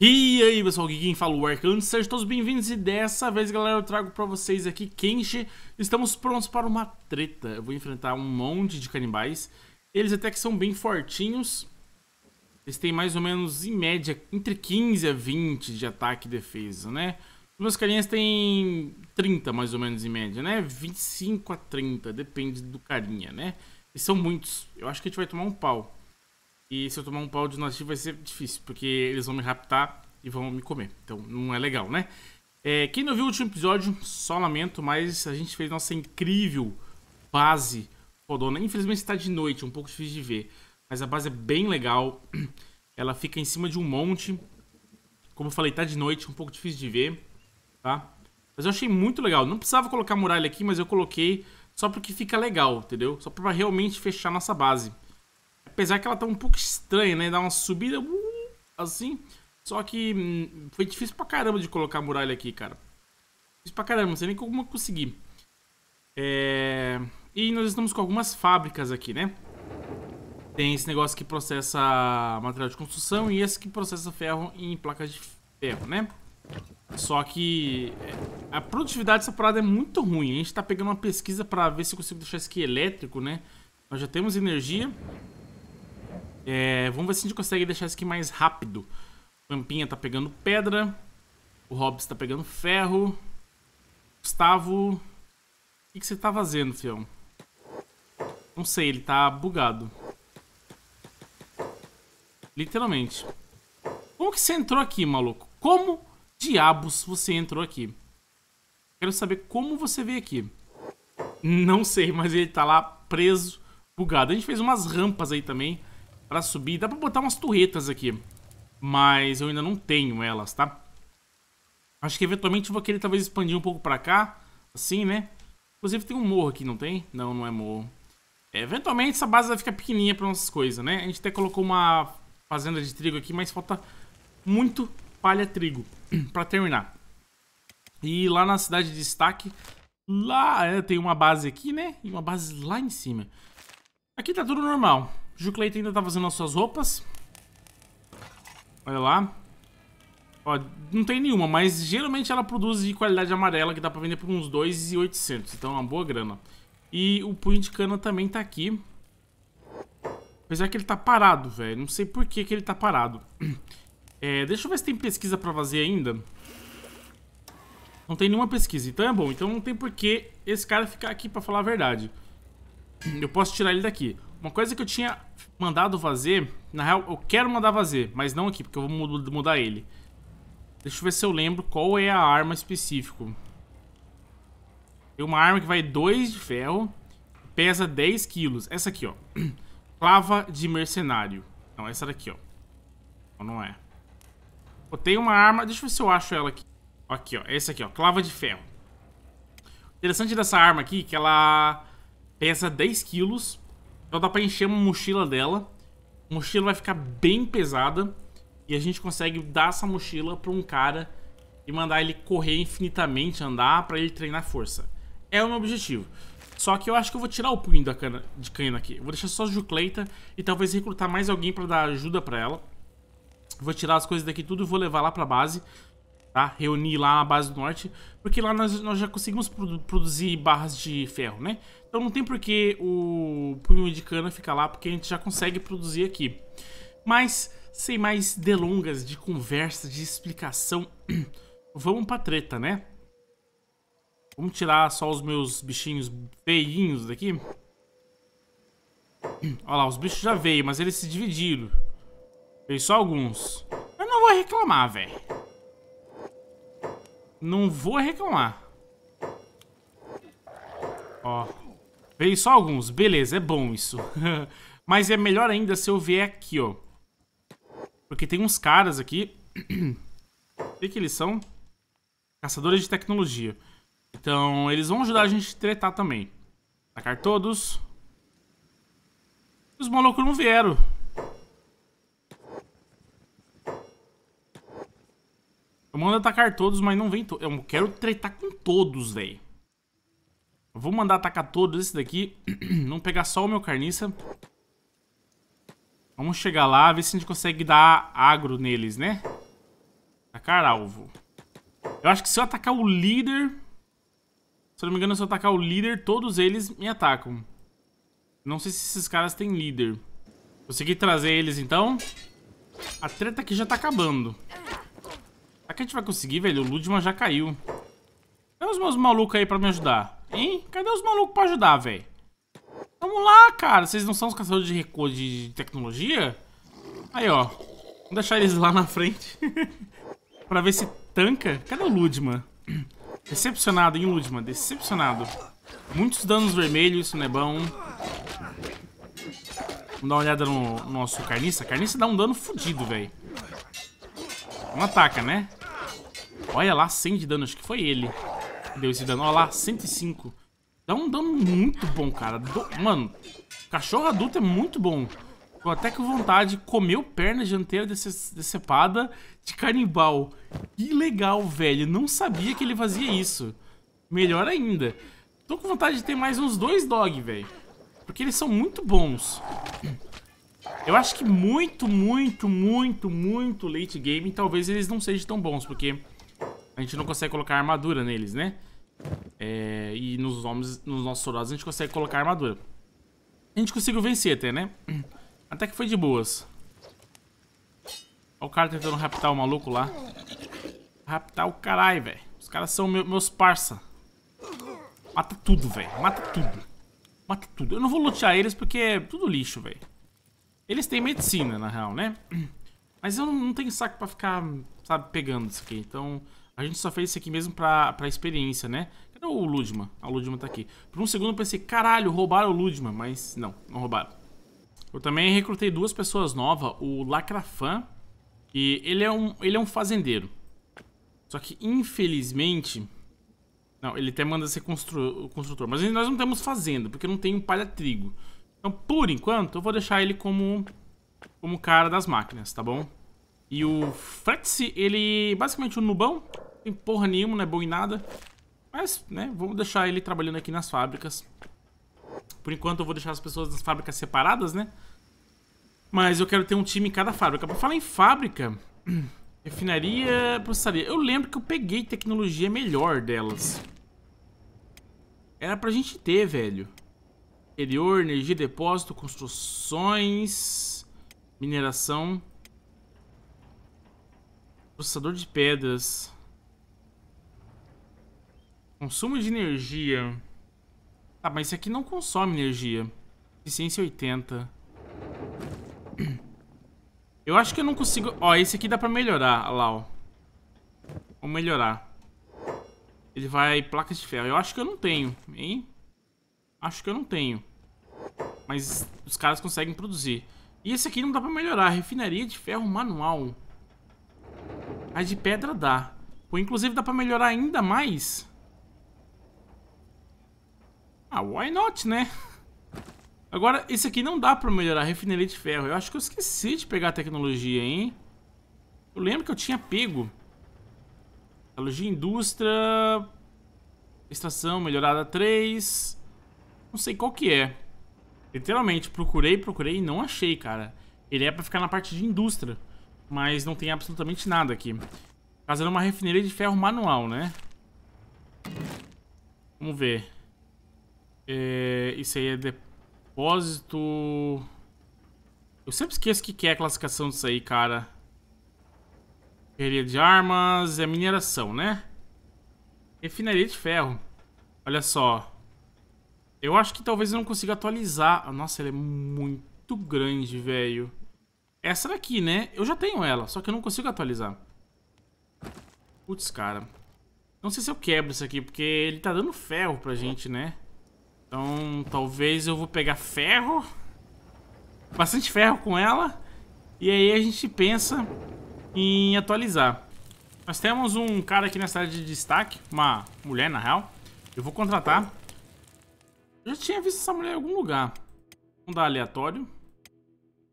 E aí pessoal, aqui quem fala é o Arcan, sejam todos bem-vindos e dessa vez galera eu trago pra vocês aqui Kenshi Estamos prontos para uma treta, eu vou enfrentar um monte de canibais Eles até que são bem fortinhos Eles têm mais ou menos em média entre 15 a 20 de ataque e defesa, né? Os meus carinhas têm 30 mais ou menos em média, né? 25 a 30, depende do carinha, né? E são muitos, eu acho que a gente vai tomar um pau e se eu tomar um pau de nativo vai ser difícil, porque eles vão me raptar e vão me comer. Então não é legal, né? É, quem não viu o último episódio, só lamento, mas a gente fez nossa incrível base fodona. Infelizmente está de noite, é um pouco difícil de ver. Mas a base é bem legal. Ela fica em cima de um monte. Como eu falei, tá de noite, é um pouco difícil de ver. Tá? Mas eu achei muito legal. Não precisava colocar muralha aqui, mas eu coloquei só porque fica legal, entendeu? Só para realmente fechar nossa base. Apesar que ela tá um pouco estranha, né? Dá uma subida uh, assim. Só que hum, foi difícil pra caramba de colocar a muralha aqui, cara. Difícil pra caramba, não sei nem como eu consegui. É... E nós estamos com algumas fábricas aqui, né? Tem esse negócio que processa material de construção e esse que processa ferro em placas de ferro, né? Só que é, a produtividade dessa parada é muito ruim. A gente tá pegando uma pesquisa para ver se eu consigo deixar isso aqui elétrico, né? Nós já temos energia. É, vamos ver se a gente consegue deixar isso aqui mais rápido. O Campinha tá pegando pedra. O Hobbs tá pegando ferro. Gustavo... O que, que você tá fazendo, fião? Não sei, ele tá bugado. Literalmente. Como que você entrou aqui, maluco? Como diabos você entrou aqui? Quero saber como você veio aqui. Não sei, mas ele tá lá preso, bugado. A gente fez umas rampas aí também pra subir. Dá pra botar umas torretas aqui. Mas eu ainda não tenho elas, tá? Acho que eventualmente vou querer talvez expandir um pouco pra cá. Assim, né? Inclusive tem um morro aqui, não tem? Não, não é morro. É, eventualmente essa base vai ficar pequenininha pra nossas coisas, né? A gente até colocou uma fazenda de trigo aqui, mas falta muito palha trigo pra terminar. E lá na cidade de destaque, lá é, tem uma base aqui, né? E uma base lá em cima. Aqui tá tudo normal. O Jucleito ainda tá fazendo as suas roupas. Olha lá. Ó, não tem nenhuma, mas geralmente ela produz de qualidade amarela, que dá pra vender por uns 2,800. Então é uma boa grana. E o punho de cana também tá aqui. Apesar que ele tá parado, velho. Não sei por que, que ele tá parado. É, deixa eu ver se tem pesquisa pra fazer ainda. Não tem nenhuma pesquisa, então é bom. Então não tem por que esse cara ficar aqui pra falar a verdade. Eu posso tirar ele daqui. Uma coisa que eu tinha mandado fazer, na real, eu quero mandar fazer, mas não aqui, porque eu vou mudar ele. Deixa eu ver se eu lembro qual é a arma específica. Tem uma arma que vai 2 de ferro, pesa 10 quilos. Essa aqui, ó. Clava de mercenário. Não, essa daqui, ó. Ou não é. eu tenho uma arma... Deixa eu ver se eu acho ela aqui. Aqui, ó. Essa aqui, ó. Clava de ferro. O interessante dessa arma aqui é que ela pesa 10 quilos então dá pra encher uma mochila dela. A mochila vai ficar bem pesada. E a gente consegue dar essa mochila pra um cara e mandar ele correr infinitamente, andar, pra ele treinar força. É o meu objetivo. Só que eu acho que eu vou tirar o punho da cana, de cana aqui. Vou deixar só a Jucleita e talvez recrutar mais alguém pra dar ajuda pra ela. Vou tirar as coisas daqui tudo e vou levar lá pra base tá? Reunir lá a base do norte, porque lá nós, nós já conseguimos produ produzir barras de ferro, né? Então não tem por que o punho de cana ficar lá, porque a gente já consegue produzir aqui. Mas, sem mais delongas de conversa, de explicação, vamos pra treta, né? Vamos tirar só os meus bichinhos feinhos daqui. Olha lá, os bichos já veio, mas eles se dividiram. Veio só alguns. Eu não vou reclamar, velho. Não vou reclamar. Ó. Veio só alguns. Beleza, é bom isso. Mas é melhor ainda se eu vier aqui, ó. Porque tem uns caras aqui. O que, que eles são? Caçadores de tecnologia. Então, eles vão ajudar a gente a tretar também. Atacar todos. Os malucos não vieram. Eu mando atacar todos, mas não vem todos. Eu quero tretar com todos, velho. Vou mandar atacar todos esse daqui. não pegar só o meu carniça. Vamos chegar lá, ver se a gente consegue dar agro neles, né? Atacar alvo. Eu acho que se eu atacar o líder... Se eu não me engano, se eu atacar o líder, todos eles me atacam. Não sei se esses caras têm líder. Consegui trazer eles, então. A treta aqui já tá acabando. Será que a gente vai conseguir, velho? O Ludman já caiu. Cadê os meus malucos aí pra me ajudar? Hein? Cadê os malucos pra ajudar, velho? Vamos lá, cara. Vocês não são os caçadores de recuo de tecnologia? Aí, ó. Vamos deixar eles lá na frente. pra ver se tanca. Cadê o Ludman? Decepcionado, hein, Ludman? Decepcionado. Muitos danos vermelhos, isso não é bom. Vamos dar uma olhada no nosso carniça. Carniça dá um dano fodido, velho. Não ataca, né? Olha lá, 100 de dano. Acho que foi ele. Deu esse dano. Olha lá, 105. Dá um dano muito bom, cara. Do... Mano, cachorro adulto é muito bom. Tô até com vontade. Comeu perna dianteira decepada de carnibal. Que legal, velho. Não sabia que ele fazia isso. Melhor ainda. Tô com vontade de ter mais uns dois dog, velho. Porque eles são muito bons. Eu acho que muito, muito, muito, muito late game talvez eles não sejam tão bons, porque a gente não consegue colocar armadura neles, né? É, e nos, homens, nos nossos soldados a gente consegue colocar armadura. A gente conseguiu vencer até, né? Até que foi de boas. Olha o cara tentando raptar o maluco lá. Raptar o caralho, velho. Os caras são meu, meus parça. Mata tudo, velho. Mata tudo. Mata tudo. Eu não vou lutear eles porque é tudo lixo, velho. Eles têm medicina, na real, né? Mas eu não tenho saco pra ficar, sabe, pegando isso aqui. Então, a gente só fez isso aqui mesmo pra, pra experiência, né? Cadê o Ludma? A ah, Ludma tá aqui. Por um segundo eu pensei, caralho, roubaram o Ludma. Mas não, não roubaram. Eu também recrutei duas pessoas novas. O Lacrafan. E ele é um, ele é um fazendeiro. Só que, infelizmente... Não, ele até manda ser constru construtor. Mas nós não temos fazenda, porque não tem um palha-trigo. Então, por enquanto, eu vou deixar ele como como cara das máquinas, tá bom? E o Fretzi, ele basicamente um nubão, tem porra nenhuma, não é bom em nada. Mas, né, vamos deixar ele trabalhando aqui nas fábricas. Por enquanto eu vou deixar as pessoas nas fábricas separadas, né? Mas eu quero ter um time em cada fábrica. Pra falar em fábrica, refinaria, processaria. Eu lembro que eu peguei tecnologia melhor delas. Era pra gente ter, velho. Interior, energia, depósito, construções, mineração. Processador de pedras. Consumo de energia. Ah, mas isso aqui não consome energia. Eficiência 80. Eu acho que eu não consigo... Ó, esse aqui dá pra melhorar, lá, ó. Vou melhorar. Ele vai placas de ferro. Eu acho que eu não tenho, hein? Acho que eu não tenho. Mas os caras conseguem produzir. E esse aqui não dá pra melhorar. Refinaria de ferro manual. A de pedra dá. Pô, inclusive dá pra melhorar ainda mais. Ah, why not, né? Agora, esse aqui não dá pra melhorar. Refinaria de ferro. Eu acho que eu esqueci de pegar a tecnologia, hein? Eu lembro que eu tinha pego. Tecnologia, indústria... Estação melhorada 3 não sei qual que é. Literalmente, procurei, procurei e não achei, cara. Ele é pra ficar na parte de indústria, mas não tem absolutamente nada aqui. Fazendo uma refinaria de ferro manual, né? Vamos ver. É, isso aí é depósito... Eu sempre esqueço o que, que é a classificação disso aí, cara. Ferreria de armas, é mineração, né? Refinaria de ferro. Olha só. Eu acho que talvez eu não consiga atualizar. Nossa, ela é muito grande, velho. Essa daqui, né? Eu já tenho ela, só que eu não consigo atualizar. Putz, cara. Não sei se eu quebro isso aqui, porque ele tá dando ferro pra gente, né? Então, talvez eu vou pegar ferro. Bastante ferro com ela. E aí a gente pensa em atualizar. Nós temos um cara aqui na cidade de destaque, uma mulher na real. Eu vou contratar eu já tinha visto essa mulher em algum lugar. Vamos dar aleatório.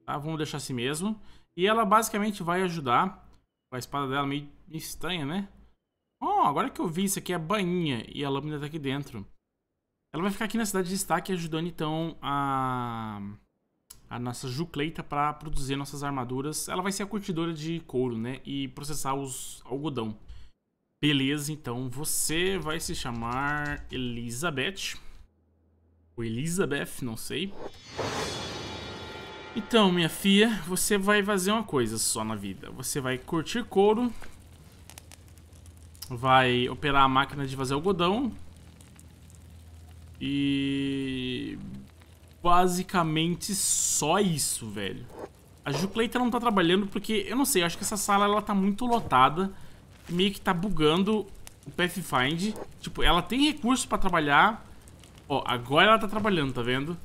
Tá, vamos deixar assim mesmo. E ela basicamente vai ajudar. Com a espada dela meio estranha, né? Oh, agora que eu vi, isso aqui é a bainha. E a lâmina tá aqui dentro. Ela vai ficar aqui na cidade de destaque ajudando então a... A nossa Jucleita para produzir nossas armaduras. Ela vai ser a curtidora de couro, né? E processar os algodão. Beleza, então você vai se chamar Elizabeth. Ou Elizabeth, não sei. Então, minha filha, você vai fazer uma coisa só na vida. Você vai curtir couro. Vai operar a máquina de fazer algodão. E... Basicamente só isso, velho. A Jucleita não tá trabalhando porque, eu não sei, acho que essa sala ela tá muito lotada. Meio que tá bugando o Pathfind. Tipo, ela tem recursos pra trabalhar, Ó, agora ela tá trabalhando, tá vendo?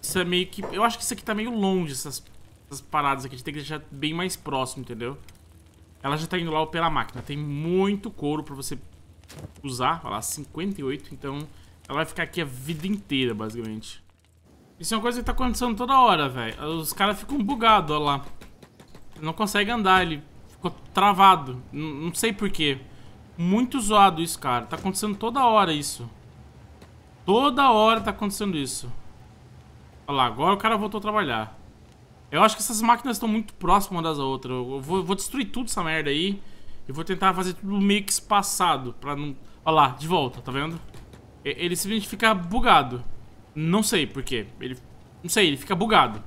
Isso é meio que... Eu acho que isso aqui tá meio longe, essas, essas paradas aqui. A gente tem que deixar bem mais próximo, entendeu? Ela já tá indo lá pela máquina. Tem muito couro pra você usar. Olha lá, 58. Então, ela vai ficar aqui a vida inteira, basicamente. Isso é uma coisa que tá acontecendo toda hora, velho. Os caras ficam bugados, olha lá. não consegue andar, ele ficou travado. N não sei porquê. Muito zoado isso, cara. Tá acontecendo toda hora isso. Toda hora tá acontecendo isso. Olha lá, agora o cara voltou a trabalhar. Eu acho que essas máquinas estão muito próximas uma das outras. Eu vou, vou destruir tudo essa merda aí. E vou tentar fazer tudo meio que espaçado. Pra não... Olha lá, de volta, tá vendo? Ele simplesmente fica bugado. Não sei por quê. Ele... Não sei, ele fica bugado.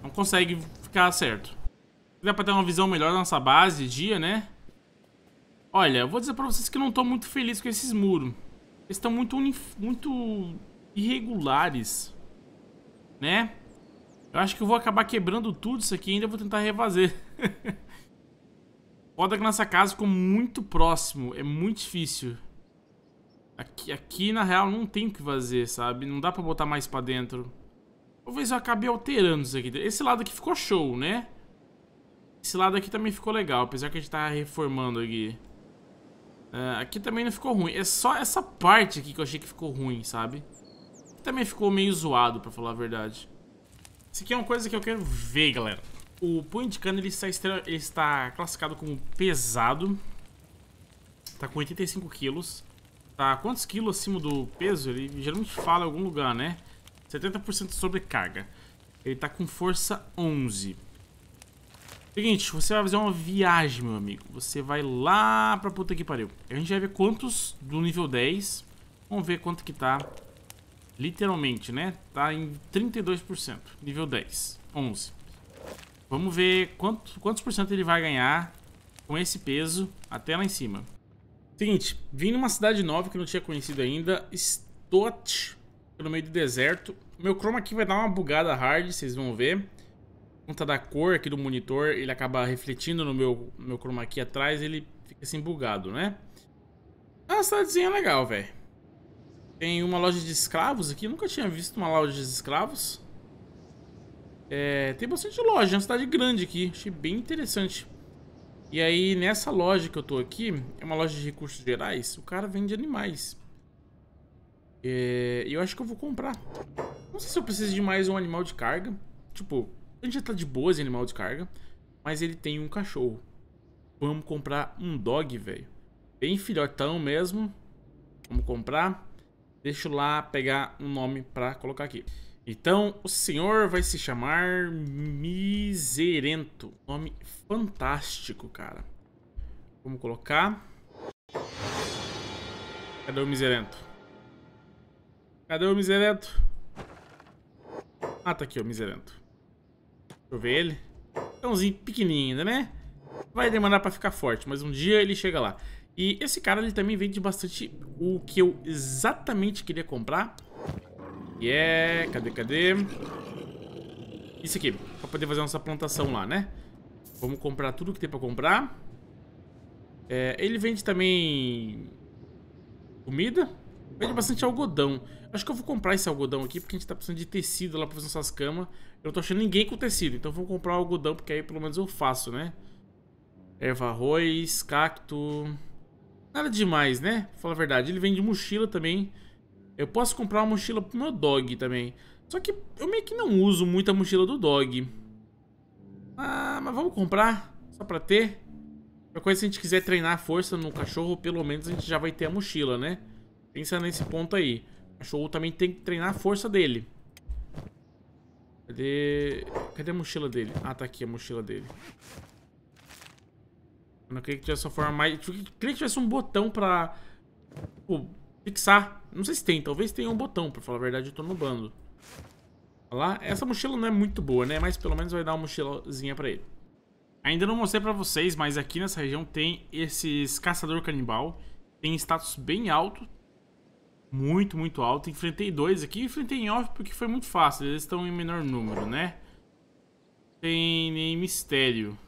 Não consegue ficar certo. Dá pra ter uma visão melhor da nossa base dia, né? Olha, eu vou dizer pra vocês que não tô muito feliz com esses muros estão muito, muito irregulares, né? Eu acho que eu vou acabar quebrando tudo isso aqui e ainda vou tentar refazer. Foda que nossa casa ficou muito próximo, é muito difícil. Aqui, aqui na real não tem o que fazer, sabe? Não dá pra botar mais pra dentro. Talvez eu acabe alterando isso aqui. Esse lado aqui ficou show, né? Esse lado aqui também ficou legal, apesar que a gente tá reformando aqui. Uh, aqui também não ficou ruim. É só essa parte aqui que eu achei que ficou ruim, sabe? Aqui também ficou meio zoado, pra falar a verdade. Isso aqui é uma coisa que eu quero ver, galera. O Point de cano ele está, ele está classificado como pesado. Tá com 85 quilos. Tá quantos quilos acima do peso? Ele geralmente fala em algum lugar, né? 70% de sobrecarga. Ele tá com força 11. Seguinte, você vai fazer uma viagem, meu amigo. Você vai lá pra puta que pariu. A gente vai ver quantos do nível 10. Vamos ver quanto que tá. Literalmente, né? Tá em 32%. Nível 10. 11. Vamos ver quanto, quantos por cento ele vai ganhar com esse peso até lá em cima. Seguinte, vim numa cidade nova que não tinha conhecido ainda. Stott. No meio do deserto. Meu chroma aqui vai dar uma bugada hard, vocês vão ver conta da cor aqui do monitor, ele acaba refletindo no meu, meu chroma aqui atrás, ele fica assim bugado, né? Ah, uma cidadezinha é legal, velho. Tem uma loja de escravos aqui, nunca tinha visto uma loja de escravos. É, tem bastante loja, é uma cidade grande aqui, achei bem interessante. E aí, nessa loja que eu tô aqui, é uma loja de recursos gerais, o cara vende animais. E é, eu acho que eu vou comprar. Não sei se eu preciso de mais um animal de carga. Tipo, gente já tá de boas em animal de carga, mas ele tem um cachorro. Vamos comprar um dog, velho. Bem filhotão mesmo. Vamos comprar. Deixa eu lá pegar um nome pra colocar aqui. Então, o senhor vai se chamar Miserento. Nome fantástico, cara. Vamos colocar. Cadê o Miserento? Cadê o Miserento? Ah, tá aqui o Miserento. Deixa eu ver ele. É pequenininho ainda, né? Vai demorar pra ficar forte, mas um dia ele chega lá. E esse cara, ele também vende bastante o que eu exatamente queria comprar. Que é... Cadê, cadê? Isso aqui, pra poder fazer nossa plantação lá, né? Vamos comprar tudo que tem pra comprar. É, ele vende também... Comida. Vende bastante algodão. Acho que eu vou comprar esse algodão aqui, porque a gente tá precisando de tecido lá pra fazer nossas camas. Eu não tô achando ninguém com tecido, então vou comprar algodão, porque aí pelo menos eu faço, né? Erva arroz, cacto... Nada demais, né? Pra falar a verdade. Ele vende mochila também. Eu posso comprar uma mochila pro meu dog também. Só que eu meio que não uso muito a mochila do dog. Ah, mas vamos comprar? Só pra ter? Qualquer coisa, se a gente quiser treinar a força no cachorro, pelo menos a gente já vai ter a mochila, né? Pensa nesse ponto aí. Cachorro também tem que treinar a força dele. Cadê... Cadê a mochila dele? Ah, tá aqui a mochila dele. Eu não queria que tivesse uma forma mais... Eu queria que tivesse um botão pra... Tipo, fixar. Não sei se tem. Talvez tenha um botão, pra falar a verdade. Eu tô no bando. Olha lá. Essa mochila não é muito boa, né? Mas pelo menos vai dar uma mochilazinha pra ele. Ainda não mostrei pra vocês, mas aqui nessa região tem esses caçador canibal. Tem status bem alto muito, muito alto Enfrentei dois aqui enfrentei em off porque foi muito fácil. Eles estão em menor número, né? Tem nem mistério.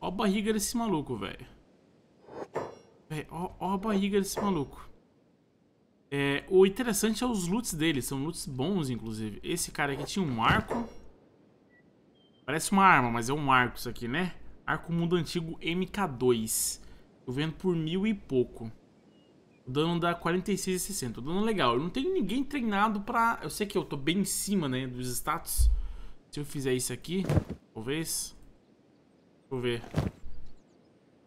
Ó a barriga desse maluco, velho. Ó, ó a barriga desse maluco. É, o interessante é os loots dele. São loots bons, inclusive. Esse cara aqui tinha um arco. Parece uma arma, mas é um arco isso aqui, né? Arco Mundo Antigo MK2. Eu vendo por mil e pouco. O dano dá 46 e 60. O dano é legal. Eu não tenho ninguém treinado pra... Eu sei que eu tô bem em cima, né, dos status. Se eu fizer isso aqui, talvez... Deixa eu ver.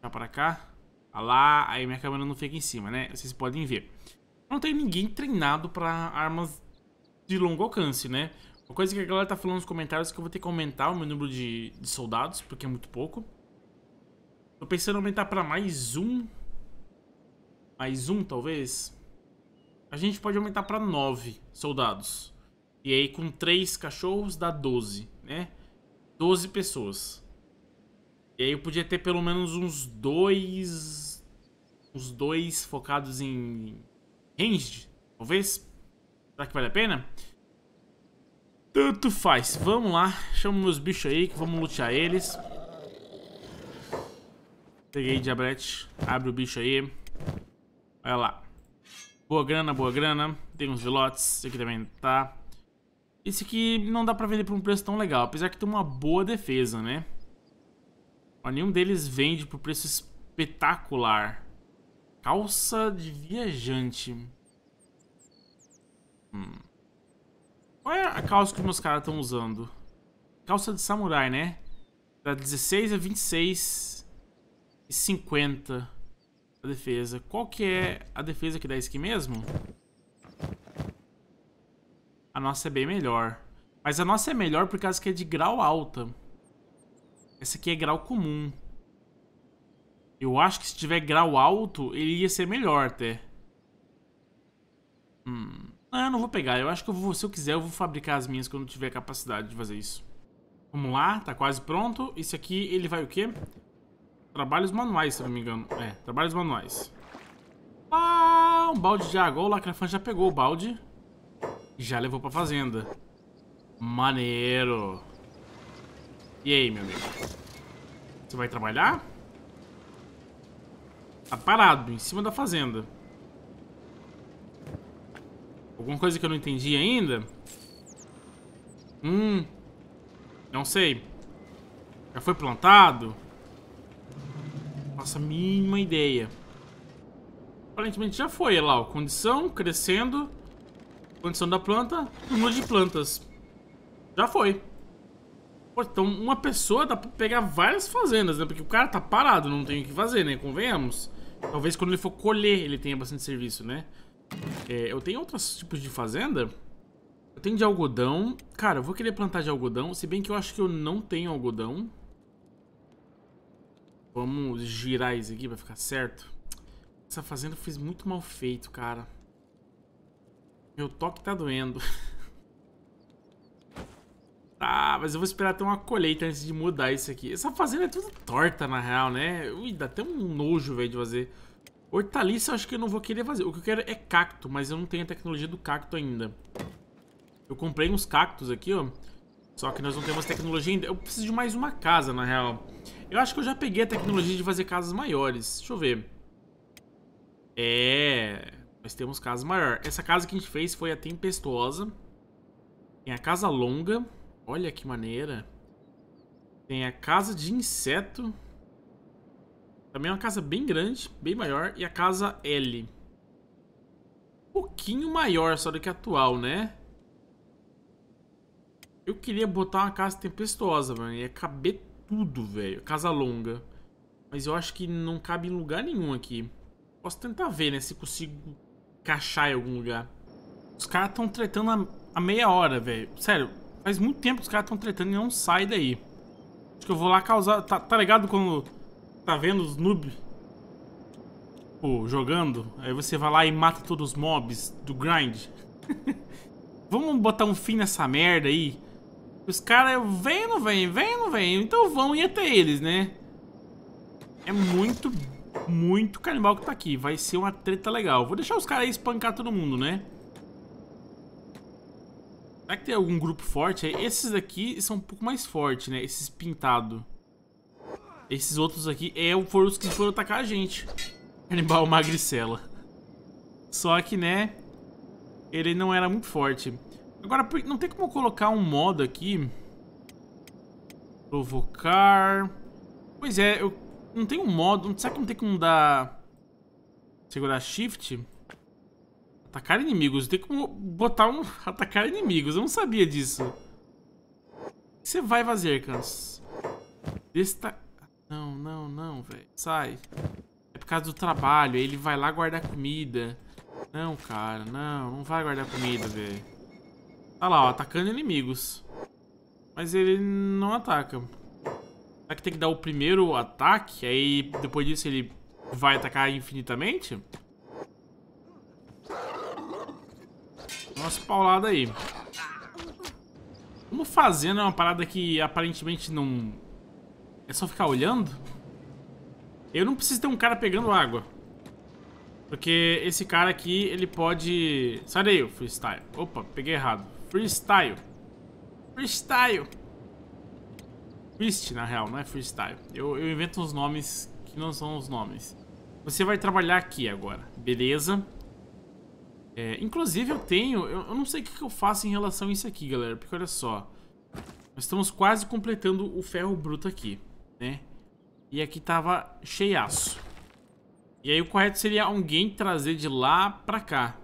Tá pra cá. Ah lá, aí minha câmera não fica em cima, né? Vocês podem ver. Não tenho ninguém treinado pra armas de longo alcance, né? Uma coisa que a galera tá falando nos comentários é que eu vou ter que aumentar o meu número de, de soldados, porque é muito pouco. Tô pensando em aumentar pra mais um mais um, talvez, a gente pode aumentar para nove soldados. E aí com três cachorros dá 12, né? 12 pessoas. E aí eu podia ter pelo menos uns dois... Uns dois focados em ranged, talvez. Será que vale a pena? Tanto faz. Vamos lá. Chama meus bichos aí que vamos lutear eles. Peguei diabrete. Abre o bicho aí. Olha lá. Boa grana, boa grana. Tem uns lotes. Esse aqui também tá. Esse aqui não dá pra vender por um preço tão legal, apesar que tem uma boa defesa, né? Ó, nenhum deles vende por preço espetacular. Calça de viajante. Hum. Qual é a calça que meus caras estão usando? Calça de samurai, né? Da 16 a 26 e 50 defesa. Qual que é a defesa que dá skin mesmo? A nossa é bem melhor. Mas a nossa é melhor por causa que é de grau alta. Essa aqui é grau comum. Eu acho que se tiver grau alto, ele ia ser melhor até. Hum. Não, ah, eu não vou pegar. Eu acho que eu vou, se eu quiser, eu vou fabricar as minhas quando tiver capacidade de fazer isso. Vamos lá, tá quase pronto. Isso aqui, ele vai o quê? Trabalhos manuais, se não me engano. É, trabalhos manuais. Ah, um balde de água. O Lacrafan já pegou o balde. E já levou pra fazenda. Maneiro. E aí, meu amigo? Você vai trabalhar? Tá parado, em cima da fazenda. Alguma coisa que eu não entendi ainda? Hum... Não sei. Já foi plantado? faço a mínima ideia. Aparentemente já foi, lá, ó. Condição, crescendo. Condição da planta, número de plantas. Já foi. Pô, então uma pessoa dá pra pegar várias fazendas, né? Porque o cara tá parado, não tem o que fazer, né? Convenhamos. Talvez quando ele for colher ele tenha bastante serviço, né? É, eu tenho outros tipos de fazenda. Eu tenho de algodão. Cara, eu vou querer plantar de algodão, se bem que eu acho que eu não tenho algodão. Vamos girar isso aqui pra ficar certo. Essa fazenda eu fiz muito mal feito, cara. Meu toque tá doendo. Ah, mas eu vou esperar ter uma colheita antes de mudar isso aqui. Essa fazenda é tudo torta, na real, né? Ui, dá até um nojo, velho, de fazer. Hortaliça eu acho que eu não vou querer fazer. O que eu quero é cacto, mas eu não tenho a tecnologia do cacto ainda. Eu comprei uns cactos aqui, ó. Só que nós não temos tecnologia ainda. Eu preciso de mais uma casa, na real. Eu acho que eu já peguei a tecnologia de fazer casas maiores. Deixa eu ver. É... Nós temos casas maior. Essa casa que a gente fez foi a Tempestuosa. Tem a Casa Longa. Olha que maneira. Tem a Casa de Inseto. Também é uma casa bem grande, bem maior. E a Casa L. Um pouquinho maior só do que a atual, né? Eu queria botar uma casa tempestuosa, mano. Ia caber tudo, velho. Casa longa. Mas eu acho que não cabe em lugar nenhum aqui. Posso tentar ver, né? Se consigo encaixar em algum lugar. Os caras estão tretando a, meia hora, velho. Sério, faz muito tempo que os caras estão tretando e não sai daí. Acho que eu vou lá causar... Tá, tá ligado quando tá vendo os noobs? Pô, tipo, jogando? Aí você vai lá e mata todos os mobs do grind. Vamos botar um fim nessa merda aí. Os caras vêm ou não vêm? Vêm ou não vêm? Então vão e até eles, né? É muito, muito canibal que tá aqui. Vai ser uma treta legal. Vou deixar os caras aí espancar todo mundo, né? Será que tem algum grupo forte? É, esses daqui são um pouco mais fortes, né? Esses pintados. Esses outros aqui é, foram os que foram atacar a gente. Canibal Magricela. Só que, né? Ele não era muito forte. Agora, não tem como colocar um modo aqui. Provocar. Pois é, eu não tem um modo. Será que não tem como dar... Segurar shift? Atacar inimigos. Tem como botar um... Atacar inimigos. Eu não sabia disso. O que você vai fazer, Cans? Desta... Não, não, não, velho. Sai. É por causa do trabalho. Ele vai lá guardar comida. Não, cara. Não, não vai guardar comida, velho tá lá, ó, atacando inimigos. Mas ele não ataca. Será que tem que dar o primeiro ataque? Aí depois disso ele vai atacar infinitamente? Nossa paulada aí. Como fazendo é uma parada que aparentemente não... É só ficar olhando? Eu não preciso ter um cara pegando água. Porque esse cara aqui, ele pode... Sai daí, freestyle. Opa, peguei errado. Freestyle. Freestyle. Twist, na real, não é freestyle. Eu, eu invento uns nomes que não são os nomes. Você vai trabalhar aqui agora, beleza? É, inclusive eu tenho... Eu, eu não sei o que eu faço em relação a isso aqui, galera. Porque olha só. Nós estamos quase completando o ferro bruto aqui, né? E aqui tava cheiaço. E aí o correto seria alguém trazer de lá pra cá.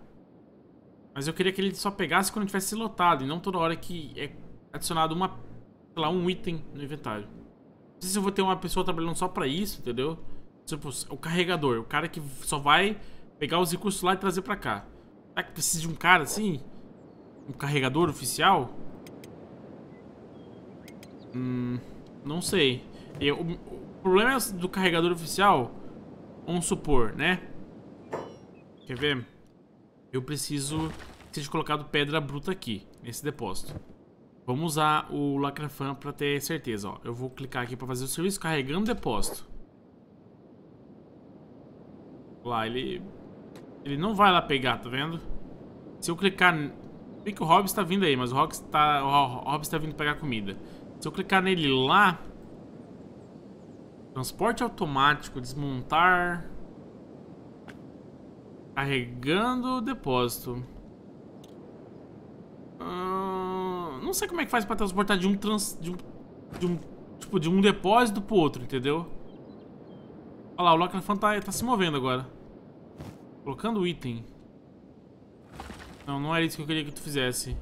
Mas eu queria que ele só pegasse quando tivesse lotado e não toda hora que é adicionado uma, sei lá, um item no inventário. Não sei se eu vou ter uma pessoa trabalhando só pra isso, entendeu? Tipo, o carregador, o cara que só vai pegar os recursos lá e trazer pra cá. Será que precisa de um cara assim? Um carregador oficial? Hum, não sei. Eu, o, o problema do carregador oficial, vamos supor, né? Quer ver? eu preciso que seja colocado pedra bruta aqui, nesse depósito. Vamos usar o Lacrafan para ter certeza. Ó. Eu vou clicar aqui para fazer o serviço carregando o depósito. Lá, ele... Ele não vai lá pegar, tá vendo? Se eu clicar... Vê que o Hobbs está vindo aí, mas o Hobbs está tá vindo pegar comida. Se eu clicar nele lá... Transporte automático, desmontar... Carregando o depósito. Hum, não sei como é que faz pra transportar de um trans... De um, de um, tipo, de um depósito pro outro, entendeu? Olha lá, o Lockerfan tá, tá se movendo agora. Colocando o item. Não, não era isso que eu queria que tu fizesse.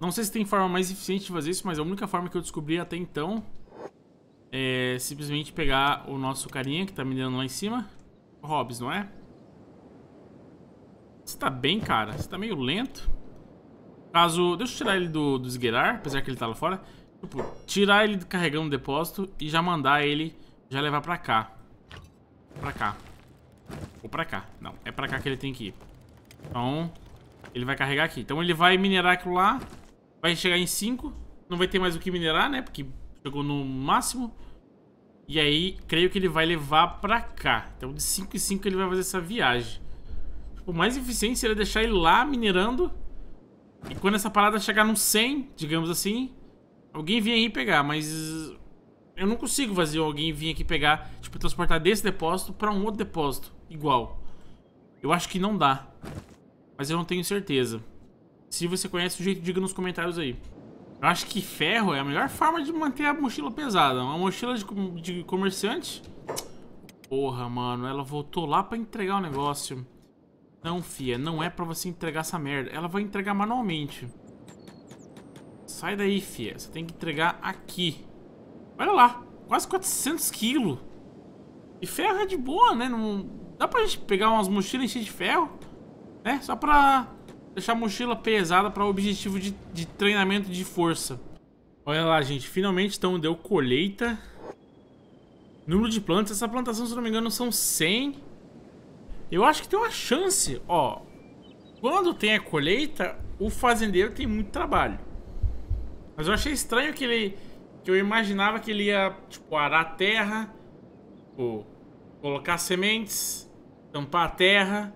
Não sei se tem forma mais eficiente de fazer isso, mas a única forma que eu descobri até então é simplesmente pegar o nosso carinha que tá me dando lá em cima. Hobbes, Hobbs, não é? Você tá bem, cara? Você tá meio lento. Caso... Deixa eu tirar ele do, do esgueirar, apesar que ele tá lá fora. Tipo, tirar ele carregando do depósito e já mandar ele já levar pra cá. Pra cá. Ou pra cá. Não, é pra cá que ele tem que ir. Então, ele vai carregar aqui. Então ele vai minerar aquilo lá. Vai chegar em 5. Não vai ter mais o que minerar, né? Porque chegou no máximo. E aí, creio que ele vai levar pra cá. Então de 5 em 5 ele vai fazer essa viagem. Tipo, o mais eficiente seria deixar ele lá minerando. E quando essa parada chegar no 100, digamos assim, alguém vir aí pegar. Mas eu não consigo fazer alguém vir aqui pegar, tipo, transportar desse depósito para um outro depósito igual. Eu acho que não dá. Mas eu não tenho certeza. Se você conhece o jeito, diga nos comentários aí. Eu acho que ferro é a melhor forma de manter a mochila pesada. Uma mochila de, de comerciante... Porra, mano, ela voltou lá pra entregar o negócio. Não, fia, não é pra você entregar essa merda. Ela vai entregar manualmente. Sai daí, fia. Você tem que entregar aqui. Olha lá, quase 400 quilos. E ferro é de boa, né? Não... Dá pra gente pegar umas mochilas cheias de ferro, né? Só pra deixar a mochila pesada para objetivo de, de, treinamento de força. Olha lá, gente. Finalmente, então, deu colheita. Número de plantas. Essa plantação, se não me engano, são 100. Eu acho que tem uma chance, ó. Quando tem a colheita, o fazendeiro tem muito trabalho. Mas eu achei estranho que ele... Que eu imaginava que ele ia, tipo, arar a terra, tipo, colocar sementes, tampar a terra.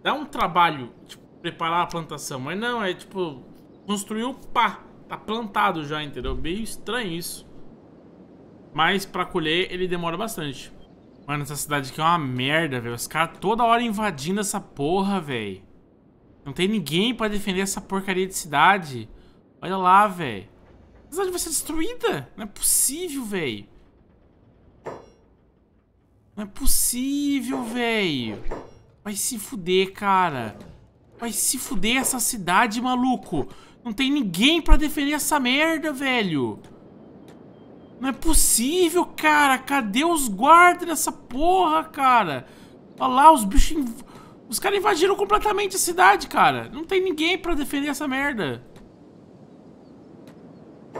Dá um trabalho, tipo, preparar a plantação. Mas não, é tipo, construiu, pá, tá plantado já, entendeu? Bem estranho isso. Mas pra colher ele demora bastante. Mano, essa cidade aqui é uma merda, velho. Os caras toda hora invadindo essa porra, velho. Não tem ninguém pra defender essa porcaria de cidade. Olha lá, velho. A cidade vai ser destruída. Não é possível, velho. Não é possível, velho. Vai se fuder, cara. Vai se fuder essa cidade, maluco. Não tem ninguém pra defender essa merda, velho. Não é possível, cara. Cadê os guardas nessa porra, cara? Olha tá lá, os bichos... Inv... Os caras invadiram completamente a cidade, cara. Não tem ninguém pra defender essa merda.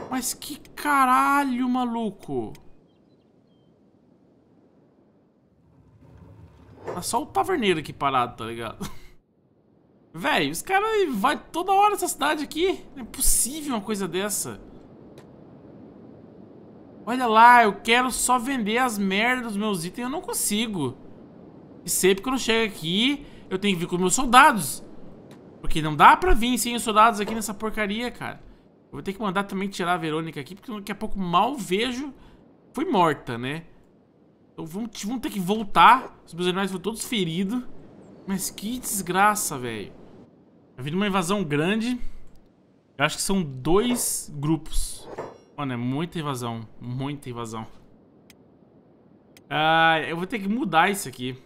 Mas que caralho, maluco. Tá só o taverneiro aqui parado, tá ligado? Velho, os caras vai toda hora essa cidade aqui. Não é possível uma coisa dessa. Olha lá, eu quero só vender as merdas dos meus itens, eu não consigo. E sempre que eu não chego aqui, eu tenho que vir com meus soldados. Porque não dá pra vir sem os soldados aqui nessa porcaria, cara. Eu vou ter que mandar também tirar a Verônica aqui, porque daqui a pouco mal vejo. Foi morta, né? Então vamos, vamos ter que voltar. Os meus animais foram todos feridos. Mas que desgraça, velho. Tá vindo uma invasão grande. Eu acho que são dois grupos. Mano, é muita invasão. Muita invasão. Ah, eu vou ter que mudar isso aqui.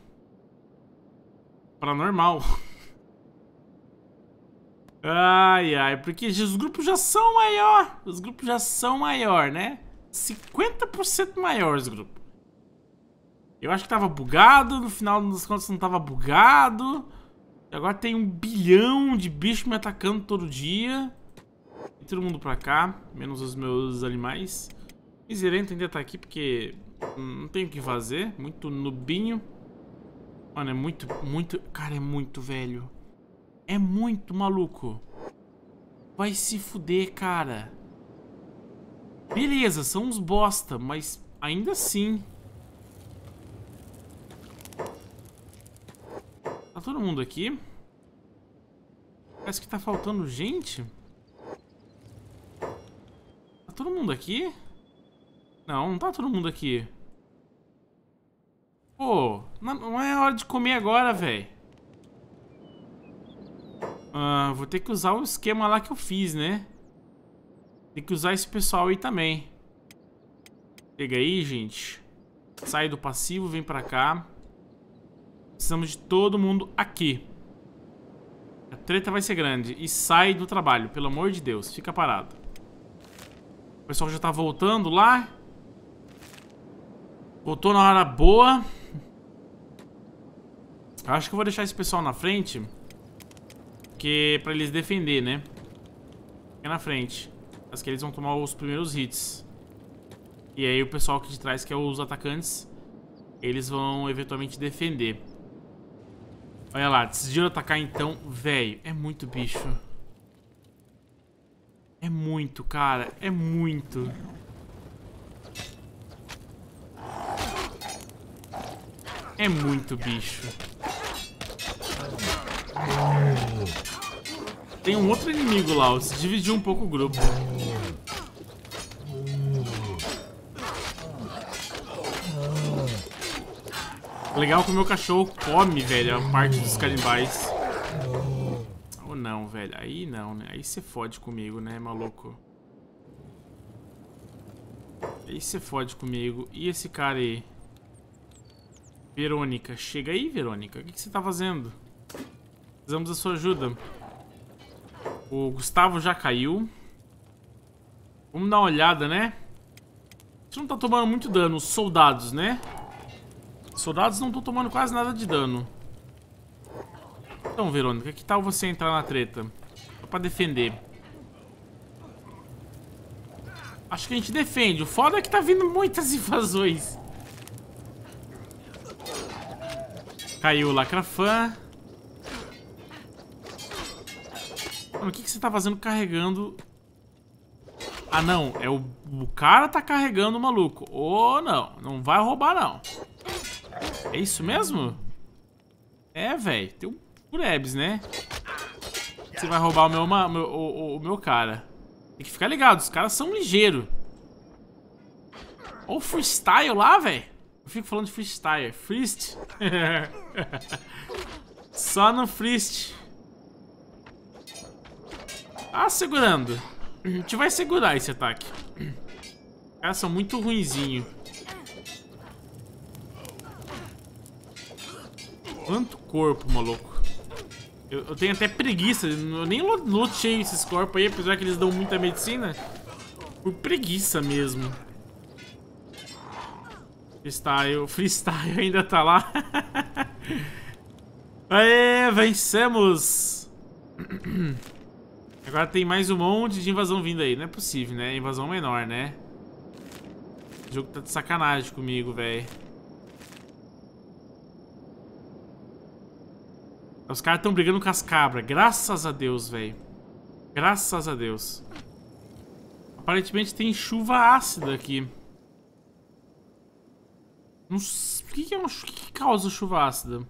Pra normal. Ai, ai, porque os grupos já são maior. Os grupos já são maior, né? 50% maior os grupos. Eu acho que tava bugado, no final das contas não tava bugado. Agora tem um bilhão de bicho me atacando todo dia todo mundo pra cá, menos os meus animais. Miserento ainda tá aqui porque não tem o que fazer. Muito nubinho. Mano, é muito, muito... Cara, é muito velho. É muito maluco. Vai se fuder, cara. Beleza, são uns bosta, mas ainda assim... Tá todo mundo aqui? Parece que tá faltando gente todo mundo aqui? Não, não tá todo mundo aqui. Pô, não é hora de comer agora, velho. Ah, vou ter que usar o esquema lá que eu fiz, né? Tem que usar esse pessoal aí também. Pega aí, gente. Sai do passivo, vem pra cá. Precisamos de todo mundo aqui. A treta vai ser grande. E sai do trabalho, pelo amor de Deus. Fica parado pessoal já tá voltando lá. Voltou na hora boa. Acho que eu vou deixar esse pessoal na frente. Porque pra eles defender, né? Fica na frente. Acho que eles vão tomar os primeiros hits. E aí o pessoal aqui de trás, que é os atacantes, eles vão eventualmente defender. Olha lá, decidiram atacar então. Velho, é muito bicho. É muito, cara. É muito. É muito bicho. Tem um outro inimigo lá. Se dividiu um pouco o grupo. Legal que o meu cachorro come, velho, a parte dos canimbais não, velho. Aí não, né? Aí você fode comigo, né, maluco? Aí você fode comigo. E esse cara aí? Verônica. Chega aí, Verônica. O que, que você tá fazendo? Precisamos da sua ajuda. O Gustavo já caiu. Vamos dar uma olhada, né? A gente não tá tomando muito dano. Os soldados, né? Os soldados não estão tomando quase nada de dano. Então, Verônica, que tal você entrar na treta? Só pra defender. Acho que a gente defende. O foda é que tá vindo muitas invasões. Caiu o Lacrafã. Mano, o que, que você tá fazendo carregando... Ah, não. É o... o cara tá carregando o maluco. Ou oh, não. Não vai roubar, não. É isso mesmo? É, velho. Tem um Grebs, né? Você vai roubar o meu, uma, meu o, o, meu cara. Tem que ficar ligado, os caras são ligeiros. Olha o freestyle lá, velho. Eu fico falando de freestyle. Freest. Só no freest. Ah, segurando. A gente vai segurar esse ataque. Os caras são muito ruinzinho. Quanto corpo, maluco. Eu, eu, tenho até preguiça. Eu nem lutei esses corpos aí, apesar que eles dão muita medicina. Por preguiça mesmo. Freestyle. Freestyle ainda tá lá. Aê, vencemos! Agora tem mais um monte de invasão vindo aí. Não é possível, né? Invasão menor, né? O jogo tá de sacanagem comigo, velho. Os caras estão brigando com as cabras. Graças a Deus, velho. Graças a Deus. Aparentemente tem chuva ácida aqui. Não sei, é o que, é o que causa chuva ácida?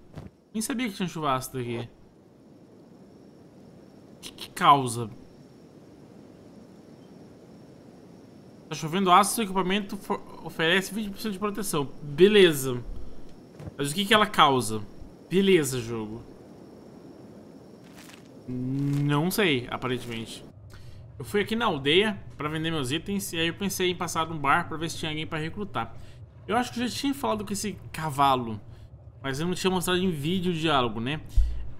Nem sabia que tinha chuva ácida aqui. O que, que causa? Tá chovendo ácido, o equipamento oferece 20% de proteção. Beleza. Mas o que, que ela causa? Beleza, jogo. Não sei, aparentemente. Eu fui aqui na aldeia para vender meus itens e aí eu pensei em passar num bar para ver se tinha alguém para recrutar. Eu acho que eu já tinha falado com esse cavalo, mas eu não tinha mostrado em vídeo o diálogo, né?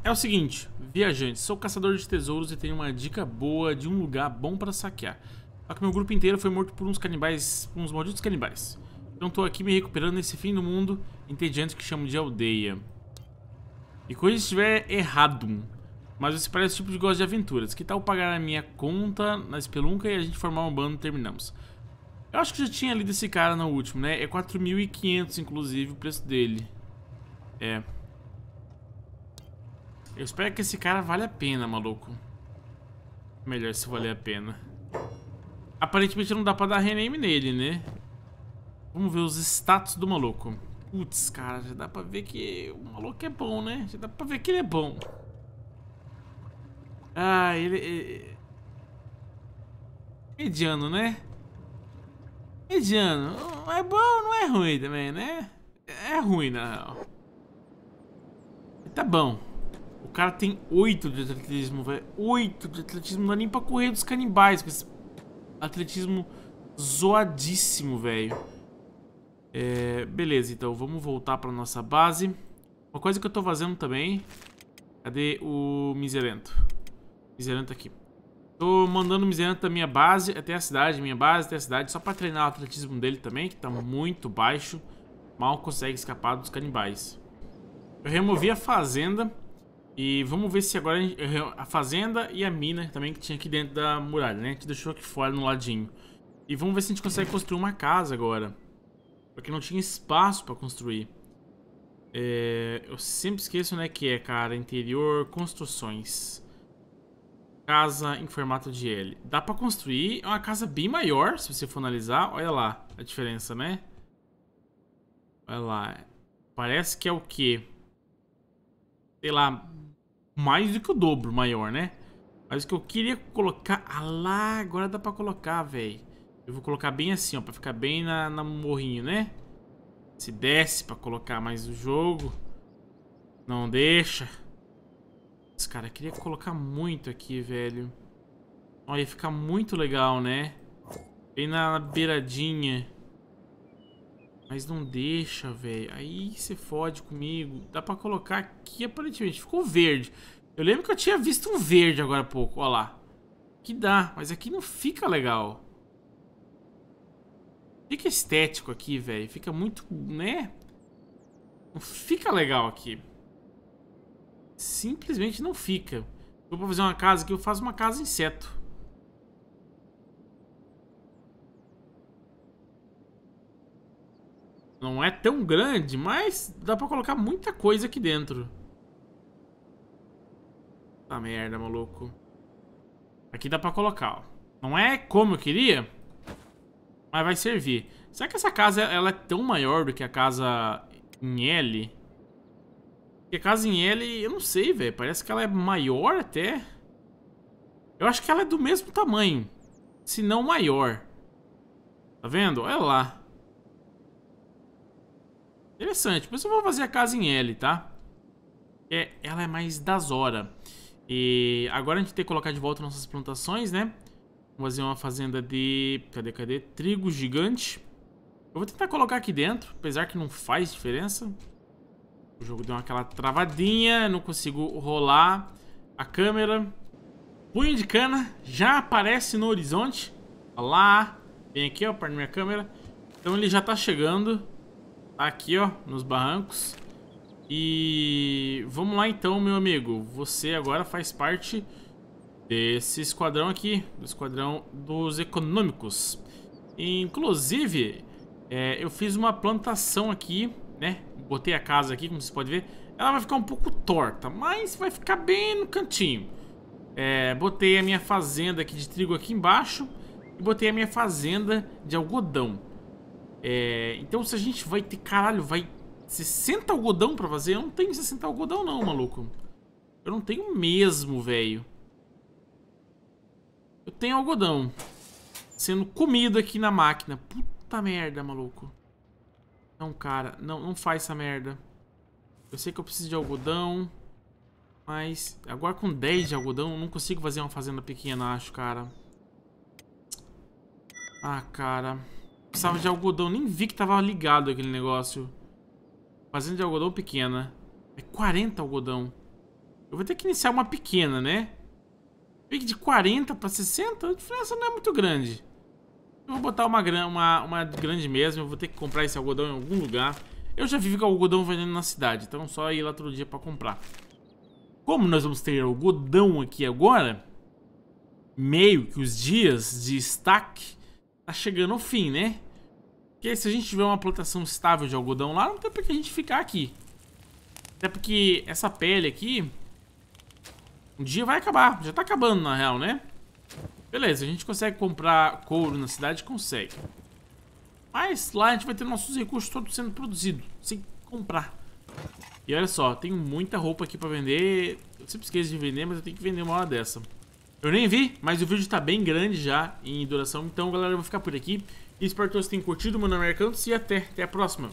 É o seguinte, viajante, sou caçador de tesouros e tenho uma dica boa de um lugar bom para saquear. Só que meu grupo inteiro foi morto por uns canibais, uns malditos canibais. Então tô aqui me recuperando nesse fim do mundo entediante que chamo de aldeia. E quando estiver errado, mas esse parece tipo de gosto de aventuras. Que tal pagar a minha conta na Spelunca e a gente formar um bando e terminamos? Eu acho que já tinha lido esse cara no último, né? É 4.500, inclusive, o preço dele. É. Eu espero que esse cara vale a pena, maluco. Melhor se valer a pena. Aparentemente não dá pra dar rename nele, né? Vamos ver os status do maluco. Putz, cara, já dá pra ver que o maluco é bom, né? Já dá pra ver que ele é bom. Ah, ele... Mediano, né? Mediano. Não é bom, não é ruim também, né? É ruim, na real. Tá bom. O cara tem oito de atletismo, velho. Oito de atletismo. Não dá nem pra correr dos canibais com esse atletismo zoadíssimo, velho. É, beleza, então vamos voltar pra nossa base. Uma coisa que eu tô fazendo também... Cadê o miserento? Miseranta aqui. Tô mandando o Miseranta da minha base até a cidade, minha base até a cidade, só pra treinar o atletismo dele também, que tá muito baixo. Mal consegue escapar dos canibais. Eu removi a fazenda e vamos ver se agora a, a fazenda e a mina também que tinha aqui dentro da muralha, né? A gente deixou aqui fora no ladinho. E vamos ver se a gente consegue construir uma casa agora. Porque não tinha espaço pra construir. É, eu sempre esqueço, né, que é, cara, interior, construções casa em formato de L. Dá pra construir é uma casa bem maior, se você for analisar. Olha lá a diferença, né? Olha lá. Parece que é o quê? Sei lá, mais do que o dobro maior, né? Mas o que eu queria colocar... Ah lá, agora dá pra colocar, velho. Eu vou colocar bem assim, ó, pra ficar bem na, na morrinho, né? Se desce pra colocar mais o jogo. Não deixa. Putz, cara, queria colocar muito aqui, velho. Olha, ia ficar muito legal, né? Bem na beiradinha. Mas não deixa, velho. Aí você fode comigo. Dá pra colocar aqui, aparentemente. Ficou verde. Eu lembro que eu tinha visto um verde agora há pouco. Olha lá. Que dá, mas aqui não fica legal. Fica estético aqui, velho. Fica muito, né? Não fica legal aqui simplesmente não fica. vou fazer uma casa aqui, eu faço uma casa inseto. Não é tão grande, mas dá pra colocar muita coisa aqui dentro. Tá merda, maluco. Aqui dá pra colocar, ó. Não é como eu queria, mas vai servir. Será que essa casa ela é tão maior do que a casa em L? Porque a L, eu não sei, velho. Parece que ela é maior até. Eu acho que ela é do mesmo tamanho. Se não maior. Tá vendo? Olha lá. Interessante. Mas eu vou fazer a casa em L, tá? É, ela é mais das horas. E agora a gente tem que colocar de volta nossas plantações, né? Vamos fazer uma fazenda de... Cadê, cadê? Trigo gigante. Eu vou tentar colocar aqui dentro, apesar que não faz diferença. O jogo deu aquela travadinha, não consigo rolar a câmera. Punho de cana já aparece no horizonte. Olha lá. Vem aqui, ó, para minha câmera. Então ele já tá chegando. Tá aqui, ó, nos barrancos. E vamos lá então, meu amigo. Você agora faz parte desse esquadrão aqui, do esquadrão dos econômicos. Inclusive, é, eu fiz uma plantação aqui, né? Botei a casa aqui, como vocês podem ver. Ela vai ficar um pouco torta, mas vai ficar bem no cantinho. É, botei a minha fazenda aqui de trigo aqui embaixo. E botei a minha fazenda de algodão. É, então se a gente vai ter, caralho, vai 60 algodão pra fazer? Eu não tenho 60 algodão não, maluco. Eu não tenho mesmo, velho. Eu tenho algodão. Sendo comido aqui na máquina. Puta merda, maluco. Não, cara. Não, não faz essa merda. Eu sei que eu preciso de algodão. Mas agora com 10 de algodão, eu não consigo fazer uma fazenda pequena, acho, cara. Ah, cara. Precisava de algodão. Nem vi que tava ligado aquele negócio. Fazenda de algodão pequena. É 40 algodão. Eu vou ter que iniciar uma pequena, né? Pique de 40 para 60, a diferença não é muito grande. Eu vou botar uma, uma, uma grande mesmo, eu vou ter que comprar esse algodão em algum lugar. Eu já vivo com algodão vendendo na cidade, então é só ir lá todo dia pra comprar. Como nós vamos ter algodão aqui agora, meio que os dias de stack tá chegando ao fim, né? Porque se a gente tiver uma plantação estável de algodão lá, não tem pra que a gente ficar aqui. Até porque essa pele aqui, um dia vai acabar. Já tá acabando, na real, né? Beleza, a gente consegue comprar couro na cidade? Consegue. Mas lá a gente vai ter nossos recursos todos sendo produzidos, sem comprar. E olha só, tenho muita roupa aqui pra vender. Eu sempre esqueço de vender, mas eu tenho que vender uma hora dessa. Eu nem vi, mas o vídeo tá bem grande já em duração. Então, galera, eu vou ficar por aqui. Espero que vocês tenham curtido. mano nome é e até, até a próxima.